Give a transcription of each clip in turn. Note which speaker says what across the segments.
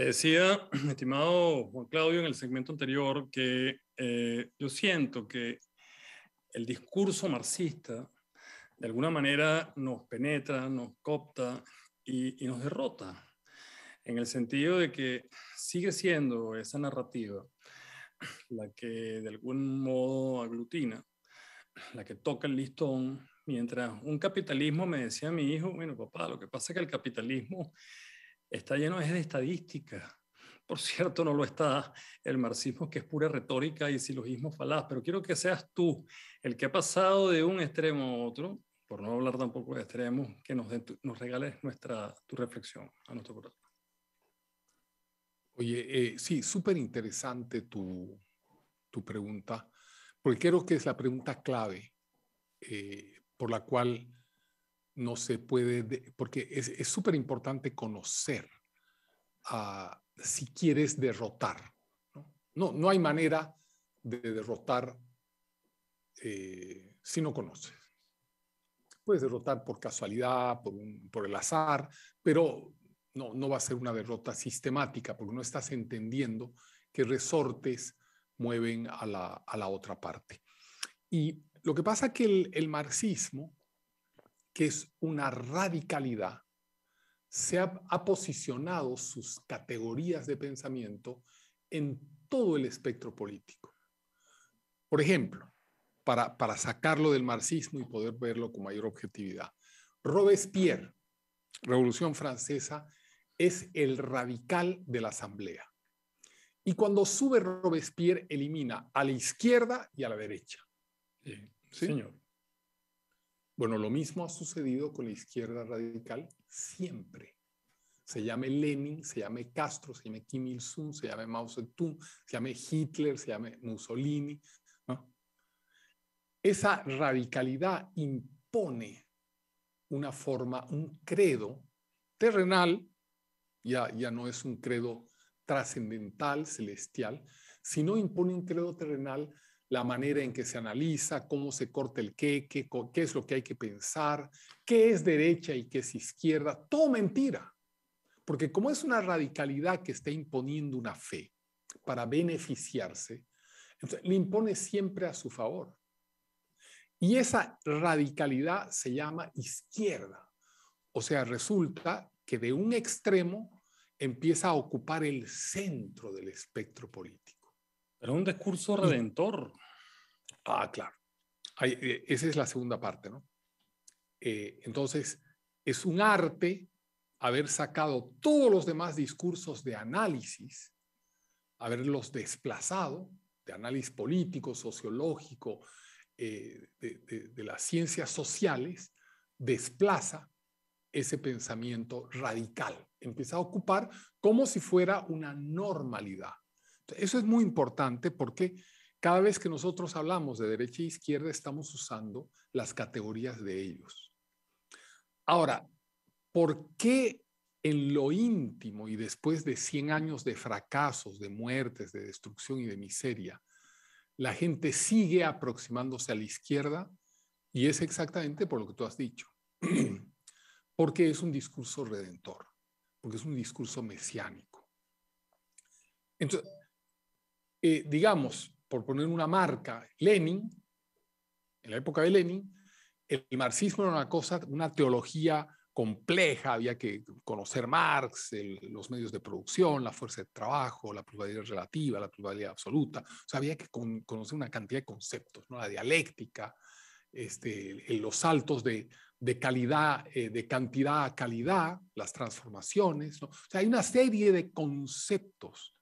Speaker 1: decía, estimado Juan Claudio, en el segmento anterior, que eh, yo siento que el discurso marxista de alguna manera nos penetra, nos copta y, y nos derrota, en el sentido de que sigue siendo esa narrativa la que de algún modo aglutina, la que toca el listón, mientras un capitalismo, me decía mi hijo, bueno papá, lo que pasa es que el capitalismo está lleno de estadística. Por cierto, no lo está el marxismo, que es pura retórica y silogismo falaz, pero quiero que seas tú el que ha pasado de un extremo a otro, por no hablar tampoco de extremos, que nos, nos regales nuestra, tu reflexión a nuestro programa.
Speaker 2: Oye, eh, sí, súper interesante tu, pregunta, porque creo que es la pregunta clave eh, por la cual no se puede, porque es súper importante conocer ah, si quieres derrotar. No, no, hay manera de derrotar eh, si no conoces. Puedes derrotar por casualidad, por, el azar, pero no, va a ser una derrota sistemática porque no estás entendiendo qué resortes mueven a la, otra parte. Y lo que pasa que el, el marxismo que es una radicalidad, se ha, posicionado sus categorías de pensamiento en todo el espectro político. Por ejemplo, para, para, sacarlo del marxismo y poder verlo con mayor objetividad, Robespierre, Revolución Francesa, es el radical de la Asamblea. Y cuando sube Robespierre, elimina a la izquierda y a la derecha. ¿Sí? señor. Bueno, lo mismo ha sucedido con la izquierda radical siempre. Se llame Lenin, se llame Castro, se llame Kim Il-sung, se llame Mao Zedong, se llame Hitler, se llame Mussolini. Esa radicalidad impone una forma, un credo terrenal, ya, ya no es un credo trascendental, celestial, sino impone un credo terrenal la manera en que se analiza, cómo se corta el qué, qué, es lo que hay que pensar, qué es derecha y qué es izquierda, todo mentira. Porque como es una radicalidad que está imponiendo una fe para beneficiarse, le impone siempre a su favor. Y esa radicalidad se llama izquierda. O sea, resulta que de un extremo empieza a ocupar el centro del espectro político. Pero un discurso redentor. Ah, claro. Eh, esa es la segunda parte, ¿no? Eh, entonces, es un arte haber sacado todos los demás discursos de análisis, haberlos desplazado de análisis político, sociológico, eh, de, de las ciencias sociales, desplaza ese pensamiento radical, empieza a ocupar como si fuera una normalidad. Eso es muy importante porque cada vez que nosotros hablamos de derecha e izquierda estamos usando las categorías de ellos. Ahora, ¿por qué en lo íntimo y después de 100 años de fracasos, de muertes, de destrucción y de miseria, la gente sigue aproximándose a la izquierda? Y es exactamente por lo que tú has dicho. Porque es un discurso redentor, porque es un discurso mesiánico. Entonces, eh, digamos, por poner una marca, Lenin, en la época de Lenin, el marxismo era una cosa, una teología compleja, había que conocer Marx, los medios de producción, la fuerza de trabajo, la pluralidad relativa, la pluralidad absoluta, había que conocer una cantidad de conceptos, la dialéctica, este, los saltos de, calidad, eh, de cantidad a calidad, las transformaciones, o sea, hay una serie de conceptos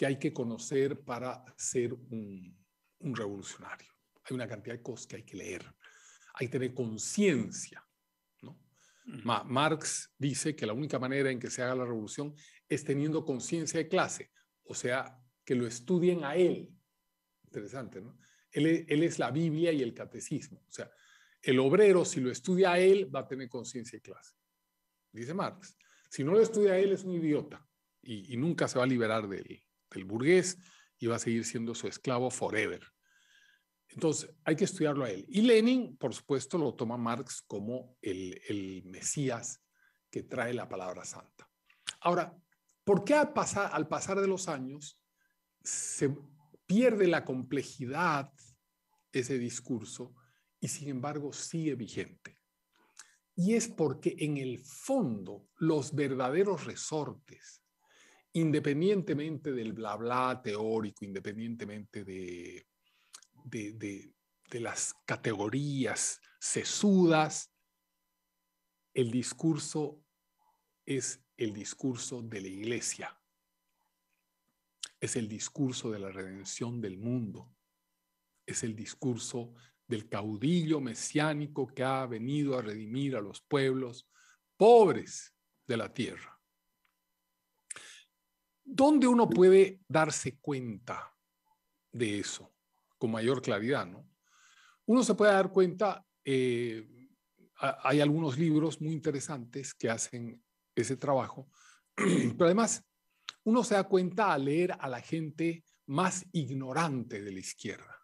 Speaker 2: que hay que conocer para ser un, revolucionario. Hay una cantidad de cosas que hay que leer. Hay que tener conciencia. ¿no? Marx dice que la única manera en que se haga la revolución es teniendo conciencia de clase, o sea, que lo estudien a él. Interesante, ¿no? Él, es la Biblia y el catecismo. O sea, el obrero, si lo estudia a él, va a tener conciencia de clase. Dice Marx. Si no lo estudia a él, es un idiota y nunca se va a liberar de él. El burgués iba a seguir siendo su esclavo forever. Entonces, hay que estudiarlo a él. Y Lenin, por supuesto, lo toma Marx como el, Mesías que trae la palabra santa. Ahora, ¿por qué pasar, al pasar de los años se pierde la complejidad ese discurso y sin embargo sigue vigente? Y es porque en el fondo los verdaderos resortes independientemente del bla bla teórico, independientemente de, las categorías sesudas, el discurso es el discurso de la iglesia, es el discurso de la redención del mundo, es el discurso del caudillo mesiánico que ha venido a redimir a los pueblos pobres de la tierra. ¿Dónde uno puede darse cuenta de eso con mayor claridad? ¿no? Uno se puede dar cuenta, eh, hay algunos libros muy interesantes que hacen ese trabajo, pero además uno se da cuenta al leer a la gente más ignorante de la izquierda.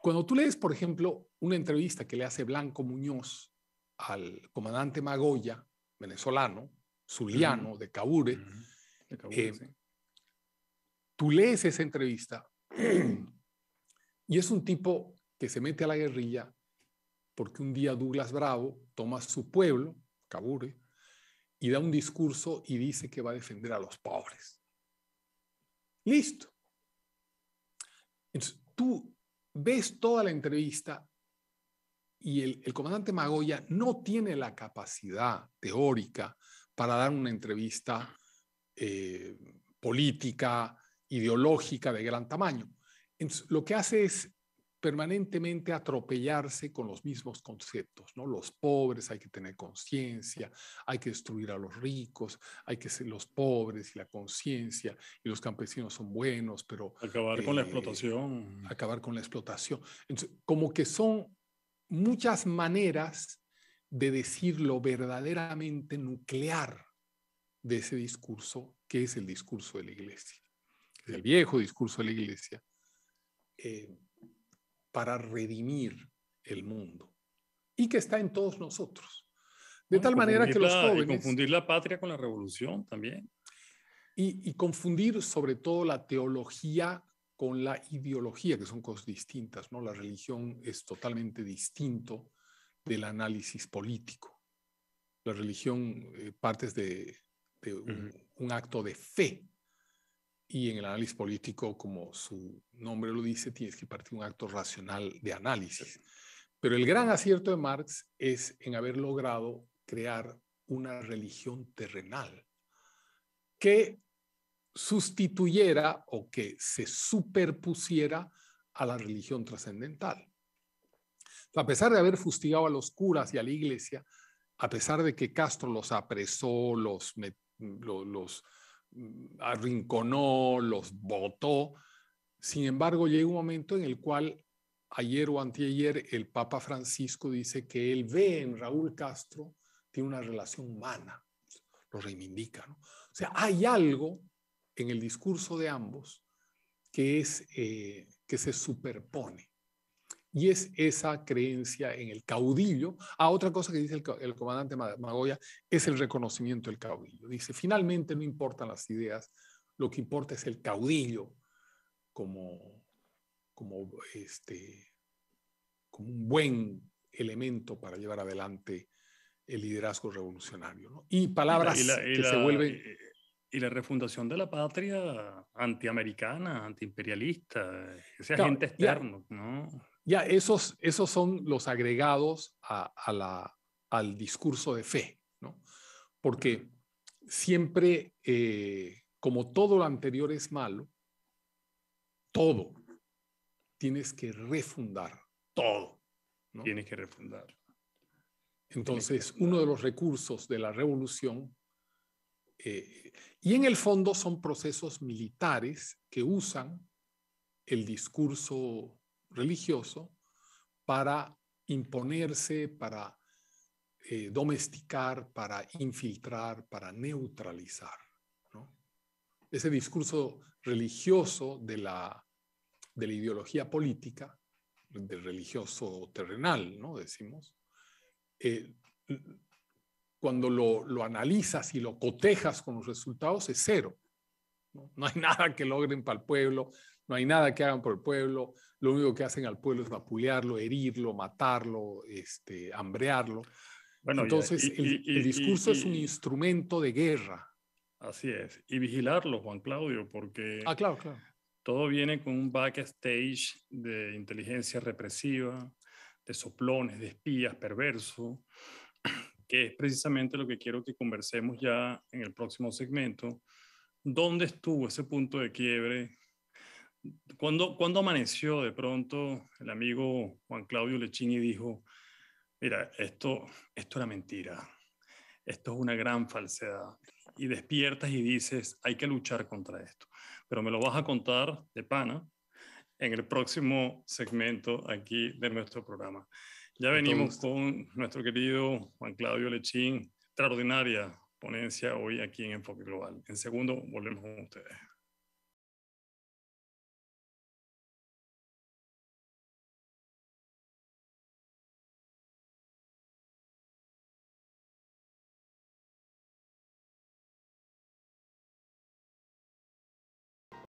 Speaker 2: Cuando tú lees, por ejemplo, una entrevista que le hace Blanco Muñoz al comandante Magoya, venezolano, zuliano, de Cabure, eh, tú lees esa entrevista y es un tipo que se mete a la guerrilla porque un día Douglas Bravo toma su pueblo, Cabure, y da un discurso y dice que va a defender a los pobres. Listo. Entonces, tú ves toda la entrevista y el, el, comandante Magoya no tiene la capacidad teórica para dar una entrevista eh, política, ideológica de gran tamaño. Entonces, lo que hace es permanentemente atropellarse con los mismos conceptos, ¿no? Los pobres hay que tener conciencia, hay que destruir a los ricos, hay que ser los pobres y la conciencia, y los campesinos son buenos, pero... Acabar con la eh, explotación. Acabar con la explotación. Entonces, como que son muchas maneras de decir lo verdaderamente nuclear de ese discurso que es el discurso de la iglesia, el viejo discurso de la iglesia, eh, para redimir el mundo y que está en todos nosotros. De tal manera que los confundir
Speaker 1: la patria con la revolución
Speaker 2: también. Y, confundir sobre todo la teología con la ideología, que son cosas distintas, ¿no? La religión es totalmente distinto del análisis político. La religión eh, parte de un, acto de fe. Y en el análisis político, como su nombre lo dice, tienes que partir de un acto racional de análisis. Pero el gran acierto de Marx es en haber logrado crear una religión terrenal que sustituyera o que se superpusiera a la religión trascendental. A pesar de haber fustigado a los curas y a la iglesia, a pesar de que Castro los apresó, los, metió los mm, arrinconó, los votó. Sin embargo, llega un momento en el cual ayer o anteayer el Papa Francisco dice que él ve en Raúl Castro, tiene una relación humana, lo reivindica. O sea, hay algo en el discurso de ambos que, es, eh, que se superpone. Y es esa creencia en el caudillo. a ah, otra cosa que dice el, comandante Magoya es el reconocimiento del caudillo. Dice, finalmente no importan las ideas, lo que importa es el caudillo como, como, este, como un buen elemento para llevar adelante el liderazgo revolucionario. Y palabras que se vuelven... Eh,
Speaker 1: y la refundación de la patria antiamericana, antiimperialista, ese agente externo, ¿no?
Speaker 2: Ya, esos, esos son los agregados a, la, al discurso de fe, ¿no? Porque siempre, eh, como todo lo anterior es malo, todo, tienes que refundar, todo. ¿no? Tienes que refundar. Entonces, uno de los recursos de la revolución, eh, y en el fondo son procesos militares que usan el discurso religioso para imponerse, para eh, domesticar, para infiltrar, para neutralizar. Ese discurso religioso de la, de la ideología política, del religioso terrenal, ¿no? decimos, eh, cuando lo, analizas y lo cotejas con los resultados es cero. No, no hay nada que logren para el pueblo, no hay nada que hagan por el pueblo, lo único que hacen al pueblo es vapulearlo, herirlo, matarlo, este, hambrearlo. Bueno, Entonces, el, discurso es un instrumento de guerra.
Speaker 1: Así es. Y vigilarlo, Juan Claudio, porque ah, claro, claro. todo viene con un backstage de inteligencia represiva, de soplones, de espías perversos, que es precisamente lo que quiero que conversemos ya en el próximo segmento. ¿Dónde estuvo ese punto de quiebre cuando, cuando amaneció de pronto el amigo Juan Claudio Lechini dijo, mira, esto, esto era mentira, esto es una gran falsedad. Y despiertas y dices, hay que luchar contra esto. Pero me lo vas a contar de pana en el próximo segmento aquí de nuestro programa. Ya venimos con nuestro querido Juan Claudio Lechín, extraordinaria ponencia hoy aquí en Enfoque
Speaker 2: Global. En segundo, volvemos con ustedes.